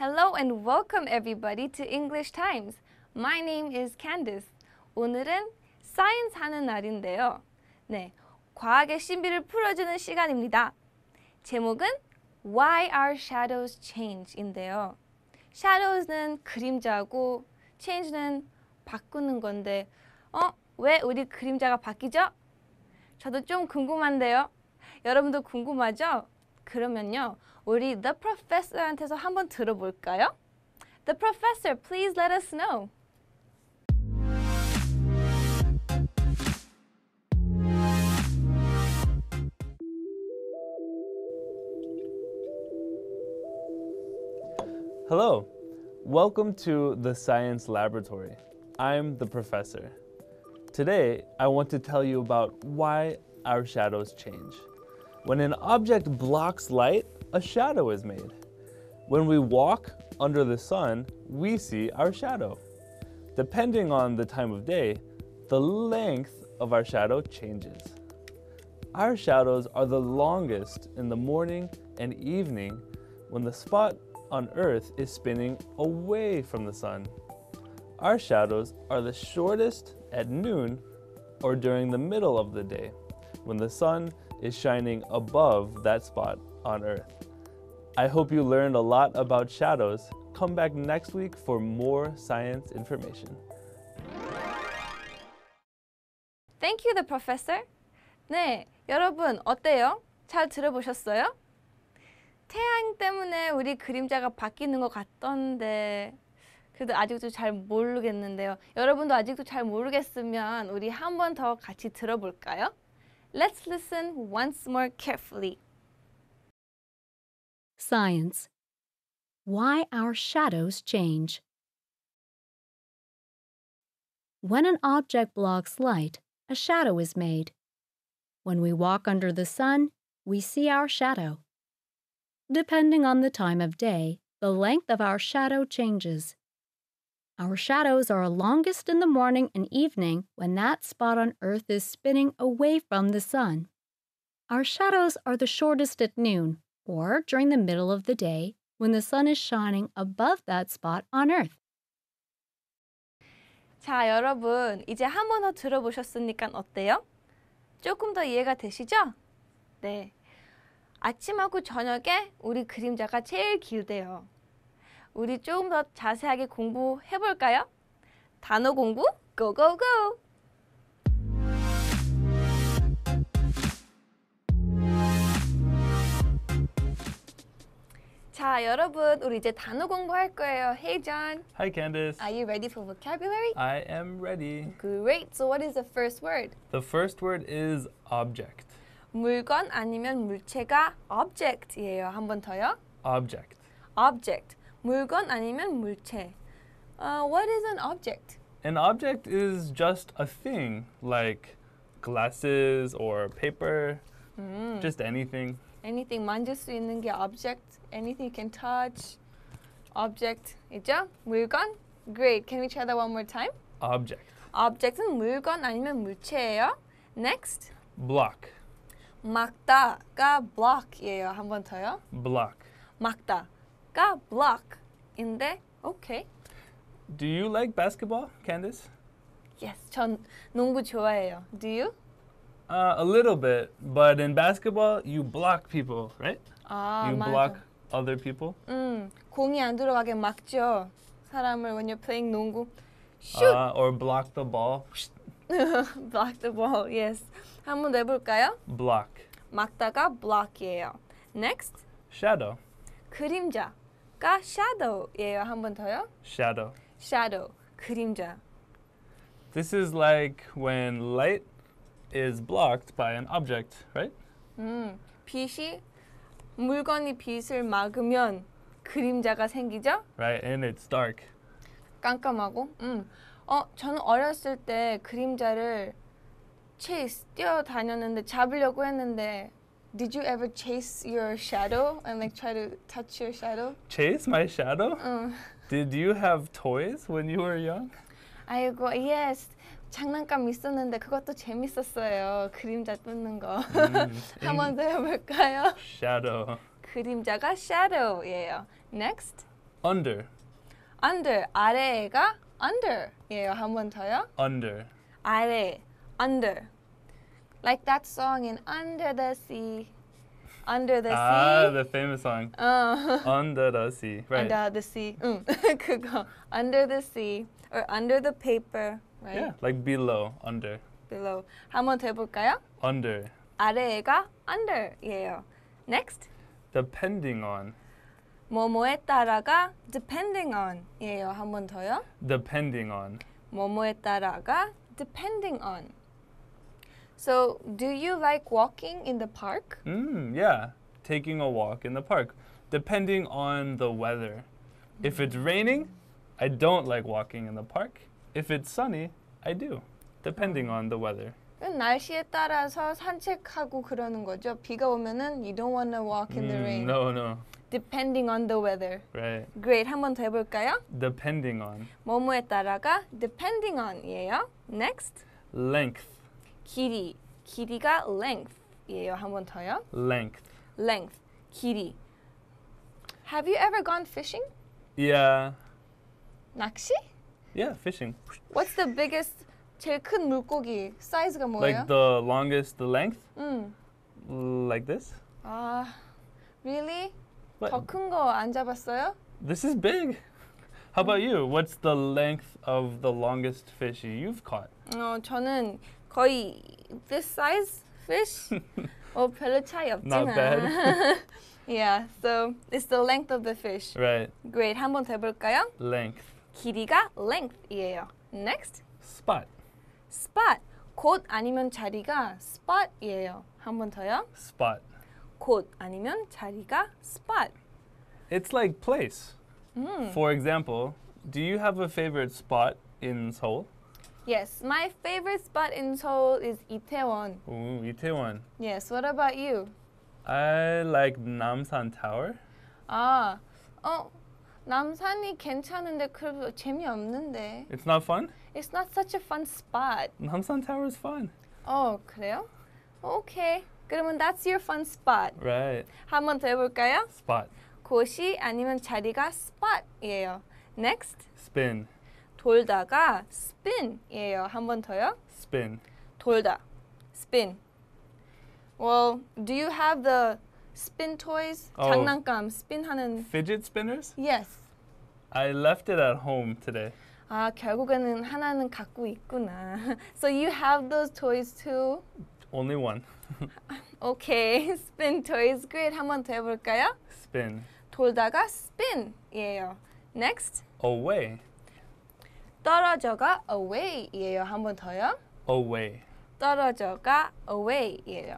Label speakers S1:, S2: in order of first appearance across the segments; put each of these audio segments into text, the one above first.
S1: Hello and welcome everybody to English Times. My name is Candice.
S2: 오늘은 사인스 하는 날인데요. 네, 과학의 신비를 풀어주는 시간입니다. 제목은 Why Are Shadows Change인데요. Shadows는 그림자고 Change는 바꾸는 건데 어? 왜 우리 그림자가 바뀌죠? 저도 좀 궁금한데요. 여러분도 궁금하죠? 그러면요, 우리 the professor한테서 한번 들어볼까요? The professor, please let us know.
S3: Hello, welcome to the Science Laboratory. I'm the professor. Today, I want to tell you about why our shadows change. When an object blocks light, a shadow is made. When we walk under the sun, we see our shadow. Depending on the time of day, the length of our shadow changes. Our shadows are the longest in the morning and evening when the spot on Earth is spinning away from the sun. Our shadows are the shortest at noon or during the middle of the day when the sun is shining above that spot on Earth. I hope you learned a lot about shadows. Come back next week for more science information.
S2: Thank you, the professor. 네, 여러분 어때요? 잘 들어보셨어요? 태양 때문에 우리 그림자가 바뀌는 것 같던데 그래도 아직도 잘 모르겠는데요. 여러분도 아직도 잘 모르겠으면 우리 한 번 더 같이 들어볼까요? Let's listen once more carefully.
S1: Science Why Our Shadows Change When an object blocks light, a shadow is made. When we walk under the sun, we see our shadow. Depending on the time of day, the length of our shadow changes. Our shadows are longest in the morning and evening when that spot on Earth is spinning away from the sun. Our shadows are the shortest at noon, or during the middle of the day when the sun is shining above that spot on Earth.
S2: 자, 여러분, 이제 한번더 들어보셨으니까 어때요? 조금 더 이해가 되시죠? 네. 아침하고 저녁에 우리 그림자가 제일 길대요. 우리 조금 더 자세하게 공부해 볼까요? 단어 공부 고고고! 자, 여러분, 우리 이제 단어 공부할 거예요. Hey, John.
S3: Hi, Candice. Are
S2: you ready for vocabulary?
S3: I am ready.
S2: Great. So what is the first word?
S3: The first word is object.
S2: 물건 아니면 물체가 object예요. 한 번 더요. Object. Object. 물건 아니면 물체. Uh, what is an object?
S3: An object is just a thing, like glasses or paper,
S2: mm. just anything. Anything 만질 수 있는 게 object. Anything you can touch. Object 있죠? 물건. Great. Can we try that one more time? Object. Object은 물건 아니면 물체예요. Next. Block. 막다가 block이에요. 한번 더요. Block. 막다 a block in the okay.
S3: Do you like basketball, Candice?
S2: Yes, 전 농구 좋아해요. Do you?
S3: Uh, a little bit, but in basketball, you block people, right? 아, you 맞아. block other people.
S2: 음, 공이 안 들어가게 막죠. 사람을 when you're playing 농구.
S3: Shoot. Uh, or block the ball.
S2: block the ball. Yes. 한번 해볼까요? Block. 막다가 block이에요. Next. Shadow. 그림자. 가 shadow예요. 한번 더요. Shadow. Shadow. 그림자.
S3: This is like when light is blocked by an object, right?
S2: 음, 빛이 물건이 빛을 막으면 그림자가 생기죠?
S3: Right, and it's dark.
S2: 깜깜하고. 음. 어, 저는 어렸을 때 그림자를 체이스 뛰어다녔는데 잡으려고 했는데 Did you ever chase your shadow and like try to touch your shadow?
S3: Chase my shadow? 응. Did you have toys when you were young?
S2: 아이고, yes. 장난감 있었는데 그것도 재밌었어요. 그림자 뜯는 거. 한번 더 해볼까요?
S3: Shadow.
S2: 그림자가 shadow예요. Next. Under. Under. 아래가 under예요. 한번 더요. Under. 아래. Under. Like that song in Under the Sea. Under the Sea. Ah, sea.
S3: the famous song. Uh-huh. Under the Sea. Right. Under
S2: the Sea. 응. Mm. 그거. Under the Sea or Under the Paper. Right? Yeah,
S3: like below, under.
S2: Below. 한번 해볼까요? Under. 아래가 예요. Next.
S3: Depending on.
S2: 뭐뭐에 따라가 depending on예요. 한 번 더요.
S3: Depending on.
S2: 뭐뭐에 따라가 depending on. So, do you like walking in the park?
S3: Mm, yeah, taking a walk in the park, depending on the weather. If it's mm-hmm. raining, I don't like walking in the park. If it's sunny, I do, depending oh. on the weather.
S2: 날씨에 따라서 산책하고 그러는 거죠. 비가 오면은 you don't want to walk in the mm, rain. No, no. Depending on the weather. Right. Great. 한 번더 해볼까요?
S3: Depending on.
S2: 뭐뭐에 따라가 depending on on이에요. Next.
S3: Length.
S2: 길이 길이가 length예요. 한번 더요. Length. Length. 길이. Have you ever gone fishing? Yeah. 낚시?
S3: Yeah, fishing.
S2: What's the biggest 제일 큰 물고기 사이즈가 뭐예요? Like
S3: the longest, the length? 음. Like this?
S2: 아, really? 더 큰 거 안 잡았어요?
S3: This is big. How about you? What's the length of the longest fish you've caught?
S2: 어, 저는 可以 this size fish or oh, pelletai Not bad. yeah, so it's the length of the fish. Right. Great. 한 번 더 볼까요? Length. 길이가 length이에요. Next. Spot. Spot. 곳 아니면 자리가 spot이에요. 한 번 더요. Spot. 곳 아니면 자리가 spot.
S3: It's like place. Mm. For example, do you have a favorite spot in Seoul?
S2: Yes, my favorite spot in Seoul is Itaewon.
S3: Oh, Itaewon.
S2: Yes, what about you?
S3: I like Namsan Tower.
S2: Ah, oh, 남산이 괜찮은데 그 재미없는데. It's not fun? It's not such a fun spot.
S3: Namsan Tower is fun.
S2: Oh, 그래요? Okay. 그러면 that's your fun spot. Right. 한번 더 해볼까요? Spot. 곳이 아니면 자리가 spot이에요. Next. Spin. 돌다가 spin이에요. 한번 더요. spin. 돌다. spin. Well, do you have the spin toys? Oh. 장난감 spin 하는
S3: Fidget spinners? Yes. I left it at home today.
S2: 아, 결국에는 하나는 갖고 있구나. So you have those toys too? Only one. okay, spin toys. Great. 한번 더 해볼까요? Spin. 돌다가 spin이에요. Next. Away. 떨어져가 away예요. 한 더요. Away. 떨어져가 away예요.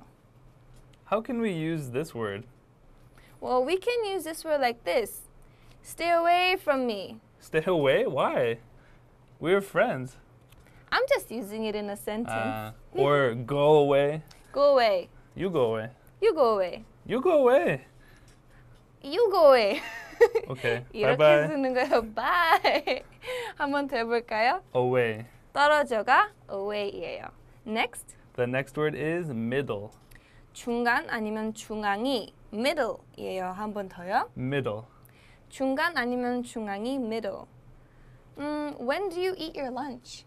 S3: How can we use this word?
S2: Well, we can use this word like this. Stay away from me.
S3: Stay away? Why? We're friends.
S2: I'm just using it in a sentence. Uh,
S3: or go away.
S2: Go away. You go away. You go away.
S3: You go away.
S2: You go away.
S3: 오케이. 이렇게 바이바이. 쓰는
S2: 거예요. Bye. 한번 더 볼까요? Away. 떨어져가 away예요. Next.
S3: The next word is middle.
S2: 중간 아니면 중앙이 middle예요. 한 번 더요. Middle. 중간 아니면 중앙이 middle. 음, when do you eat your lunch?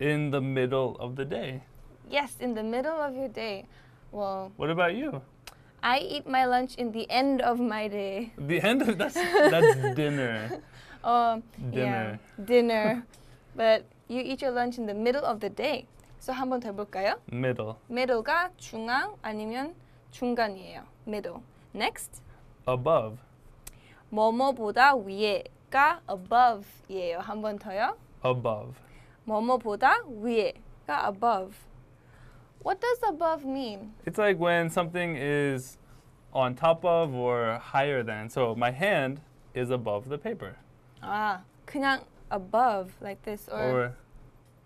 S3: In the middle of the day.
S2: Yes, in the middle of your day. Well.
S3: What about you?
S2: I eat my lunch in the end of my day.
S3: The end of that's that's dinner.
S2: Um, dinner. Yeah, dinner. but you eat your lunch in the middle of the day. So 한 번 더 볼까요? Middle. Middle가 중앙 아니면 중간이에요. Middle. Next. Above. 뭐뭐보다 위에가 above예요. 한 번 더요. Above. 뭐뭐보다 위에가 above. What does above mean?
S3: It's like when something is on top of or higher than. So my hand is above the paper.
S2: Ah, 그냥 above like this or, or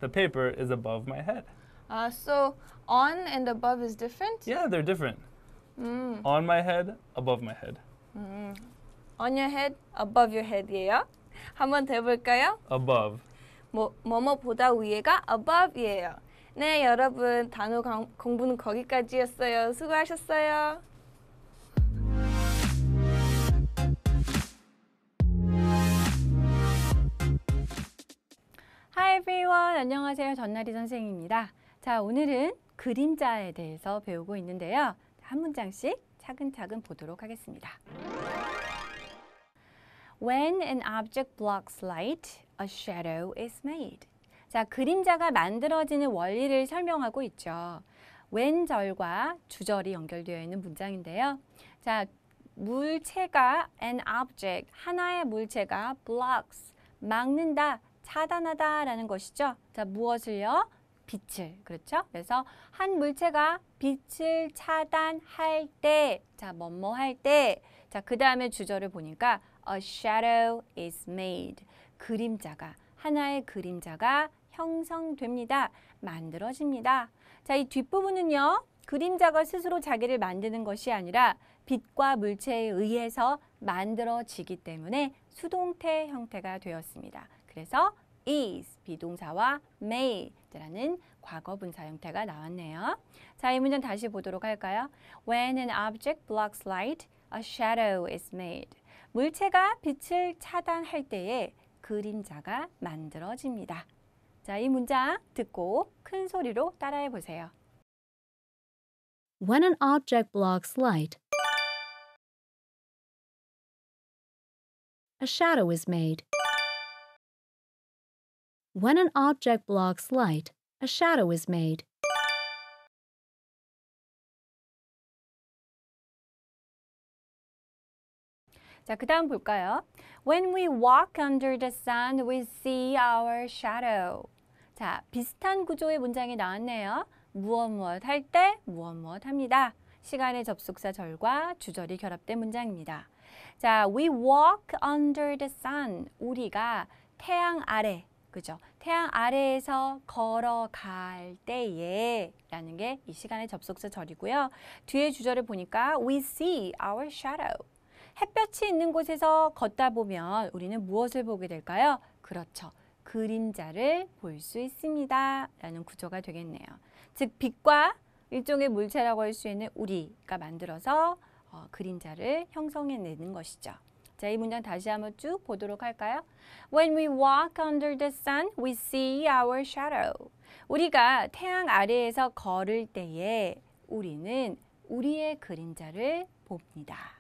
S3: the paper is above my head.
S2: Uh, so on and above is different?
S3: Yeah, they're different. Mm. On my head, above my head.
S2: Mm. On your head, above your head, 한번 더 해볼까요? Above. 뭐, 뭐뭐보다 위에가 above예요. 네, 여러분 단어 강, 공부는 거기까지였어요. 수고하셨어요.
S4: Hi everyone. 안녕하세요. 전나리 선생입니다. 자, 오늘은 그림자에 대해서 배우고 있는데요. 한 문장씩 차근차근 보도록 하겠습니다. When an object blocks light, a shadow is made. 자, 그림자가 만들어지는 원리를 설명하고 있죠. 왼절과 주절이 연결되어 있는 문장인데요. 자, 물체가 an object, 하나의 물체가 blocks, 막는다, 차단하다 라는 것이죠. 자, 무엇을요? 빛을, 그렇죠? 그래서 한 물체가 빛을 차단할 때, 자, 뭐 뭐 할 때, 자, 그 다음에 주절을 보니까 a shadow is made, 그림자가, 하나의 그림자가 형성됩니다. 만들어집니다. 자, 이 뒷부분은요. 그림자가 스스로 자기를 만드는 것이 아니라 빛과 물체에 의해서 만들어지기 때문에 수동태 형태가 되었습니다. 그래서 is 비동사와 m a d 라는 과거 분사 형태가 나왔네요. 자, 이 문장 다시 보도록 할까요? When an object blocks light, a shadow is made. 물체가 빛을 차단할 때에 그림자가 만들어집니다. 자, 이 문장
S1: 듣고 큰 소리로 따라해 보세요. When an object blocks light, a shadow is made. When an object blocks light, a shadow is made. 자, 그 다음 볼까요? When
S4: we walk under the sun, we see our shadow. 자, 비슷한 구조의 문장이 나왔네요. 무엇 무엇 할 때 무엇 무엇 합니다. 시간의 접속사 절과 주절이 결합된 문장입니다. 자, we walk under the sun. 우리가 태양 아래, 그죠? 태양 아래에서 걸어갈 때에 라는 게 이 시간의 접속사 절이고요. 뒤에 주절을 보니까 we see our shadow. 햇볕이 있는 곳에서 걷다 보면 우리는 무엇을 보게 될까요? 그렇죠. 그림자를 볼 수 있습니다. 라는 구조가 되겠네요. 즉 빛과 일종의 물체라고 할 수 있는 우리가 만들어서 어, 그림자를 형성해내는 것이죠. 자, 이 문장 다시 한번 쭉 보도록 할까요? When we walk under the sun, we see our shadow. 우리가 태양 아래에서 걸을 때에 우리는 우리의 그림자를 봅니다.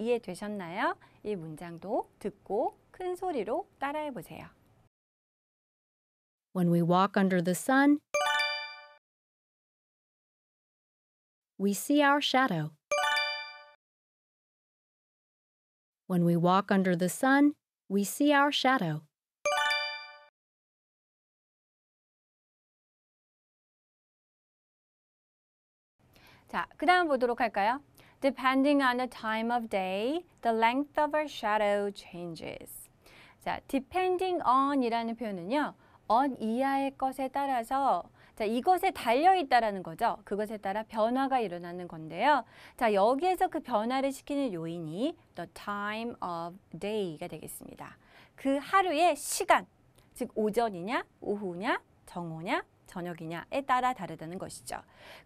S4: 이해되셨나요? 이 문장도 듣고 큰 소리로 따라해 보세요.
S1: When we walk under the sun, we see our shadow. When we walk under the sun, we see our shadow. 자, 그 다음 보도록
S4: 할까요? Depending on the time of day, the length of our shadow changes. 자, depending on 이라는 표현은요. on 이하의 것에 따라서 자, 이것에 달려있다라는 거죠. 그것에 따라 변화가 일어나는 건데요. 자, 여기에서 그 변화를 시키는 요인이 the time of day가 되겠습니다. 그 하루의 시간, 즉 오전이냐, 오후냐, 정오냐, 저녁이냐에 따라 다르다는 것이죠.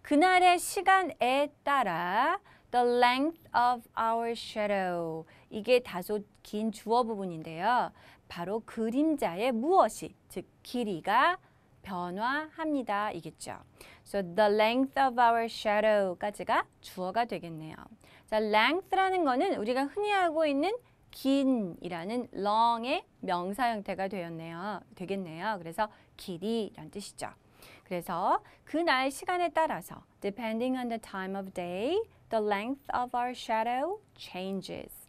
S4: 그날의 시간에 따라 The length of our shadow. 이게 다소 긴 주어 부분인데요. 바로 그림자의 무엇이, 즉 길이가 변화합니다. 이겠죠. So the length of our shadow까지가 주어가 되겠네요. 자, length라는 거는 우리가 흔히 하고 있는 긴이라는 long의 명사 형태가 되었네요. 되겠네요. 그래서 길이란 뜻이죠. 그래서 그날 시간에 따라서 depending on the time of day The length of our shadow changes.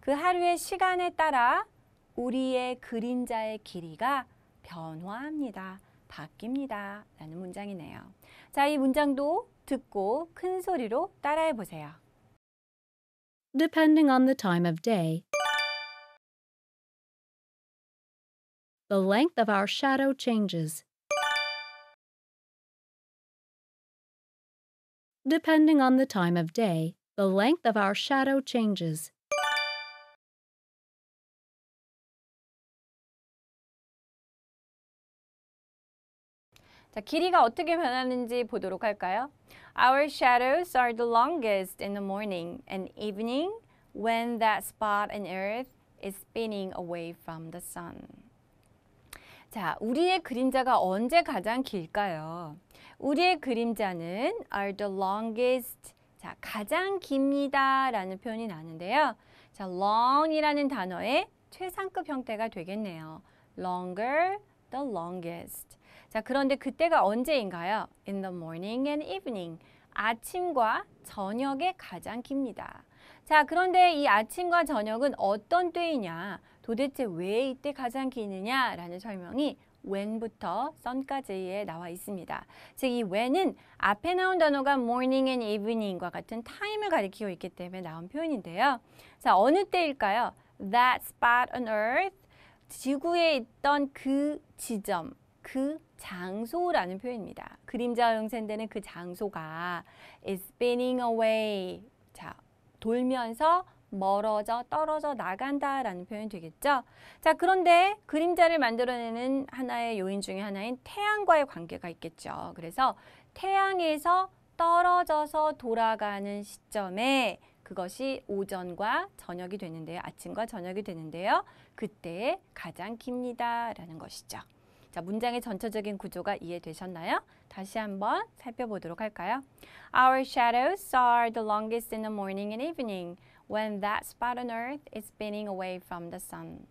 S4: 그 하루의 시간에 따라 우리의 그림자의 길이가 변화합니다. 바뀝니다. 라는 문장이네요. 자, 이 문장도 듣고 큰 소리로 따라해 보세요.
S1: Depending on the time of day, the length of our shadow changes. Depending on the time of day, the length of our shadow changes. 자, 길이가 어떻게 변하는지 보도록 할까요? Our shadows are the longest
S4: in the morning and evening when that spot on earth is spinning away from the sun. 자, 우리의 그림자가 언제 가장 길까요? 우리의 그림자는 are the longest. 자, 가장 깁니다. 라는 표현이 나는데요. 자, long이라는 단어의 최상급 형태가 되겠네요. longer, the longest. 자, 그런데 그때가 언제인가요? in the morning and evening. 아침과 저녁에 가장 깁니다. 자, 그런데 이 아침과 저녁은 어떤 때이냐? 도대체 왜 이때 가장 기느냐라는 설명이 when부터 sun까지에 나와 있습니다. 즉 이 when은 앞에 나온 단어가 morning and evening과 같은 time을 가리키고 있기 때문에 나온 표현인데요. 자, 어느 때일까요? That spot on earth, 지구에 있던 그 지점, 그 장소라는 표현입니다. 그림자와 형성되는 그 장소가 is spinning away, 자, 돌면서 멀어져 떨어져 나간다라는 표현이 되겠죠. 자 그런데 그림자를 만들어내는 하나의 요인 중에 하나인 태양과의 관계가 있겠죠. 그래서 태양에서 떨어져서 돌아가는 시점에 그것이 오전과 저녁이 되는데요. 아침과 저녁이 되는데요. 그때 가장 깁니다. 라는 것이죠. 자, 문장의 전체적인 구조가 이해되셨나요? 다시 한번 살펴보도록 할까요? Our shadows are the longest in the morning and evening. when that spot on Earth is spinning away from the sun.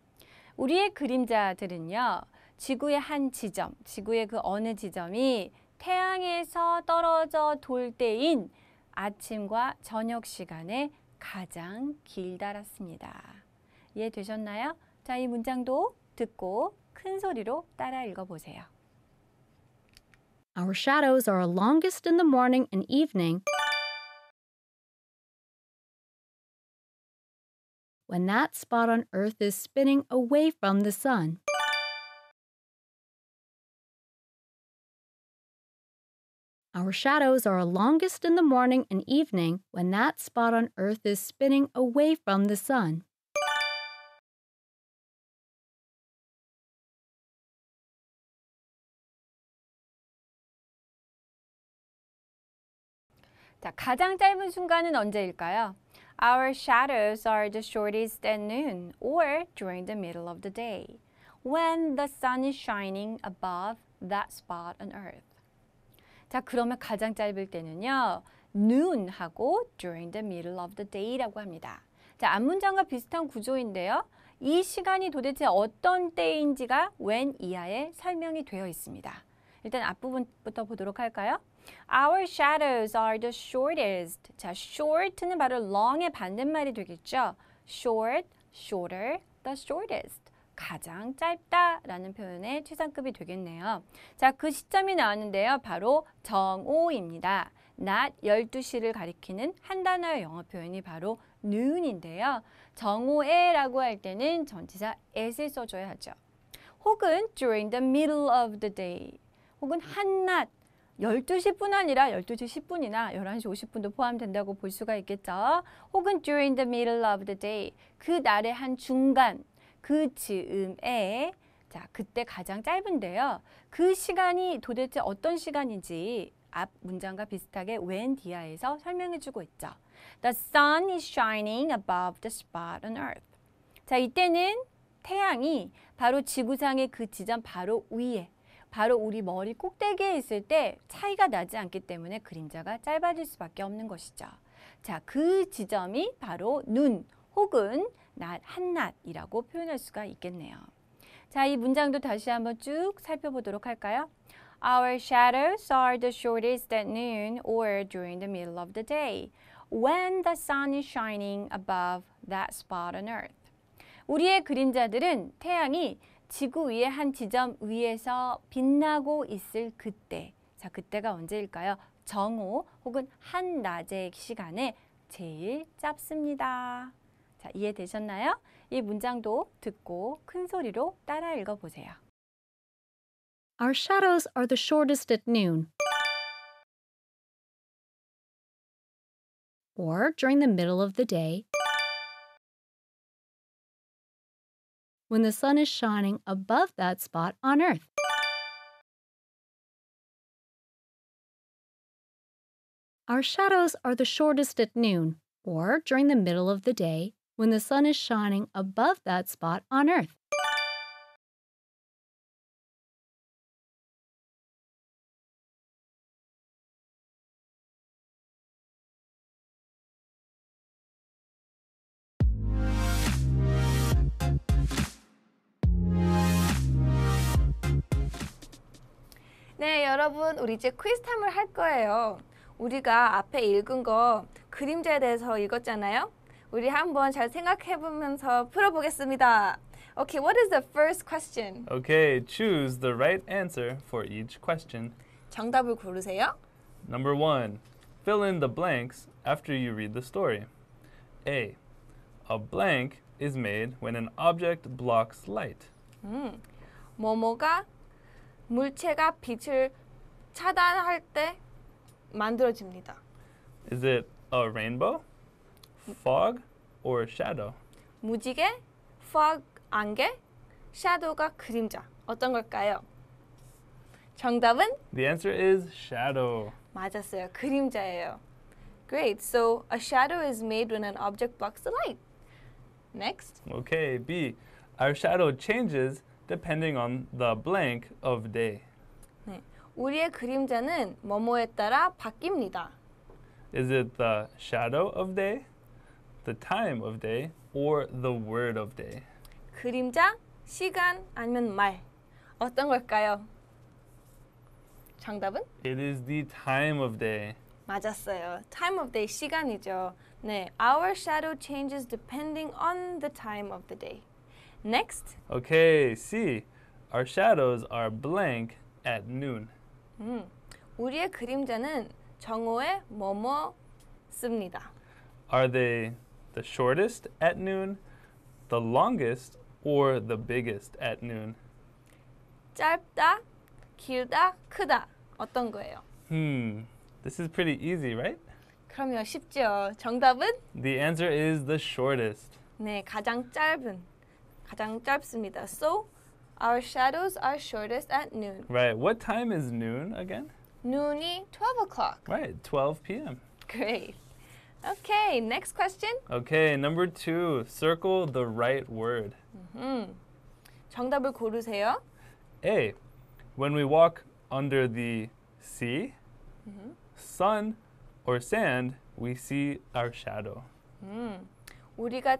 S4: 우리의 그림자들은요. 지구의 한 지점, 지구의 그 어느 지점이 태양에서 떨어져 돌 때인 아침과 저녁 시간에 가장 길다랐습니다. 이해되셨나요? 자, 이 문장도 듣고 큰 소리로 따라 읽어보세요.
S1: Our shadows are longest in the morning and evening when that spot on Earth is spinning away from the Sun. Our shadows are longest in the morning and evening when that spot on Earth is spinning away from the Sun. 자, 가장 짧은 순간은
S4: 언제일까요? Our shadows are the shortest at noon or during the middle of the day, when the sun is shining above that spot on earth. 자, 그러면 가장 짧을 때는요. noon 하고 during the middle of the day라고 합니다. 자, 앞문장과 비슷한 구조인데요. 이 시간이 도대체 어떤 때인지가 when 이하에 설명이 되어 있습니다. 일단 앞부분부터 보도록 할까요? Our shadows are the shortest. 자, short는 바로 long의 반대말이 되겠죠. short, shorter, the shortest. 가장 짧다라는 표현의 최상급이 되겠네요. 자, 그 시점이 나왔는데요. 바로 정오입니다. 낮 12시를 가리키는 한 단어의 영어 표현이 바로 noon인데요. 정오에라고 할 때는 전치사 at을 써줘야 하죠. 혹은 during the middle of the day, 혹은 한낮, 12시뿐 아니라 12시 10분이나 11시 50분도 포함된다고 볼 수가 있겠죠. 혹은 during the middle of the day, 그 날의 한 중간, 그 즈음에 자, 그때 가장 짧은데요. 그 시간이 도대체 어떤 시간인지 앞 문장과 비슷하게 when 뒤하에서 설명해주고 있죠. The sun is shining above the spot on earth. 자, 이때는 태양이 바로 지구상의 그 지점 바로 위에 바로 우리 머리 꼭대기에 있을 때 차이가 나지 않기 때문에 그림자가 짧아질 수밖에 없는 것이죠. 자, 그 지점이 바로 눈 혹은 낮, 한낮이라고 표현할 수가 있겠네요. 자, 이 문장도 다시 한번 쭉 살펴보도록 할까요? Our shadows are the shortest at noon or during the middle of the day when the sun is shining above that spot on earth. 우리의 그림자들은 태양이 지구 위의 한 지점 위에서 빛나고 있을 그때 자 그때가 언제일까요? 정오 혹은 한낮의 시간에 제일 짧습니다. 자 이해되셨나요? 이 문장도
S1: 듣고 큰 소리로 따라 읽어보세요. Our shadows are the shortest at noon. Or during the middle of the day. when the sun is shining above that spot on Earth. Our shadows are the shortest at noon, or during the middle of the day, when the sun is shining above that spot on Earth.
S2: 여러분 우리 이제 퀴즈탐을 할 거예요. 우리가 앞에 읽은 거 그림자에 대해서 읽었잖아요. 우리 한번 잘 생각해 보면서 풀어보겠습니다. Okay, what is the first question?
S3: Okay, choose the right answer for each question.
S2: 정답을 고르세요.
S3: Number 1. Fill in the blanks after you read the story. A. A blank is made when an object blocks light.
S2: 음. 뭐뭐가 물체가 빛을 차단할 때 만들어집니다.
S3: Is it a rainbow, fog, or a shadow?
S2: 무지개, fog, 안개, shadow가 그림자. 어떤 걸까요? 정답은?
S3: The answer is shadow.
S2: 맞았어요. 그림자예요. Great. So a shadow is made when an object blocks the light. Next.
S3: Okay, B. Our shadow changes depending on the blank of day.
S2: 네. 우리의 그림자는 뭐뭐에 따라 바뀝니다.
S3: Is it the shadow of day, the time of day, or the word of day?
S2: 그림자, 시간 아니면 말 어떤 걸까요? 정답은?
S3: It is the time of day.
S2: 맞았어요. Time of day 시간이죠. 네, our shadow changes depending on the time of the day.
S3: Next. Okay, C. Our shadows are blank at noon.
S2: 음, 우리의 그림자는 정오에 뭐뭐 씁니다.
S3: Are they the shortest at noon, the longest, or the biggest at noon?
S2: 짧다, 길다, 크다. 어떤 거예요?
S3: Hmm, this is pretty easy, right?
S2: 그럼요, 쉽죠. 정답은?
S3: The answer is the shortest.
S2: 네, 가장 짧은, 가장 짧습니다. So, Our shadows are shortest at noon.
S3: Right. What time is noon again?
S2: Nooni, 12 o'clock.
S3: Right, 12 p.m.
S2: Great. Okay, next question.
S3: Okay, number two. Circle the right word.
S2: Mm-hmm. 정답을 고르세요.
S3: A. When we walk under the sea, mm-hmm. sun, or sand, we see our shadow.
S2: 음, mm. 우리가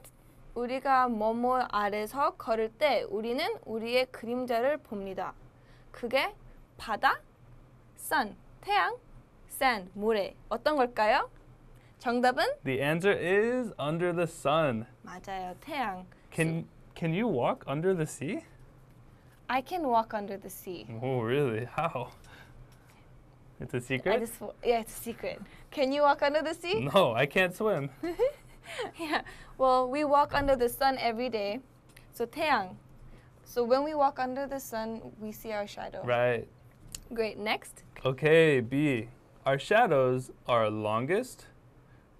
S2: 우리가 뭐뭐 아래서 걸을 때 우리는 우리의 그림자를 봅니다. 그게 바다, sun, 태양, sand, 모래. 어떤 걸까요? 정답은
S3: The answer is under the sun.
S2: 맞아요. 태양.
S3: Can can you walk under the sea?
S2: I can walk under the sea.
S3: Oh, really? How? It's a secret? I just,
S2: yeah, it's a secret. Can you walk under the sea? No,
S3: I can't swim.
S2: yeah. Well, we walk under the sun every day. So 태양. So when we walk under the sun, we see our shadow. Right. Great. Next.
S3: Okay, B. Our shadows are longest,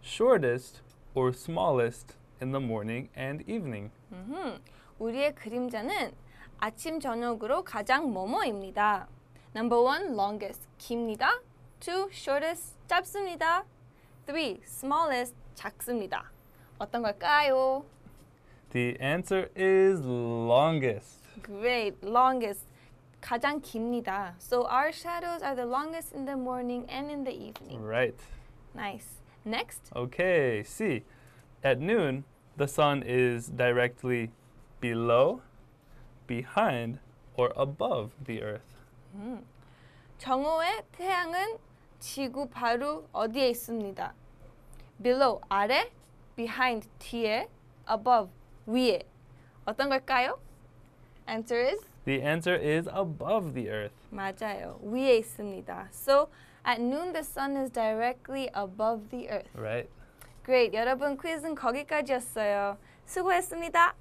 S3: shortest, or smallest in the morning and evening.
S2: Mm-hmm. 우리의 그림자는 아침 저녁으로 가장 머머입니다. Number one, longest, 깁니다. Two, shortest, 짧습니다. Three, smallest, 작습니다. 어떤 걸까요?
S3: The answer is longest.
S2: Great, longest. 가장 깁니다. So our shadows are the longest in the morning and in the evening. Right. Nice. Next.
S3: Okay, C. At noon, the sun is directly below, behind, or above the earth.
S2: Hmm. 정오의 태양은 지구 바로 어디에 있습니다. below 아래 behind 뒤에, above 위에. 어떤 걸까요? Answer is
S3: The answer is above the earth.
S2: 맞아요. 위에 있습니다. So at noon the sun is directly above the earth. Right. Great. 여러분 퀴즈는 거기까지였어요. 수고했습니다.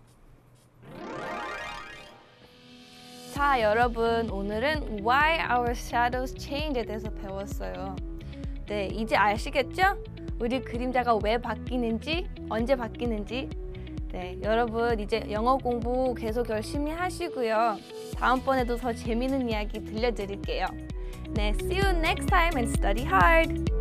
S2: 자, 여러분 오늘은 Why Our Shadows Change에 대해서 배웠어요. 네, 이제 아시겠죠? 우리 그림자가 왜 바뀌는지 언제 바뀌는지 네, 여러분 이제 영어 공부 계속 열심히 하시고요. 다음번에도 더 재미있는 이야기 들려드릴게요. 네, see you next time and study hard.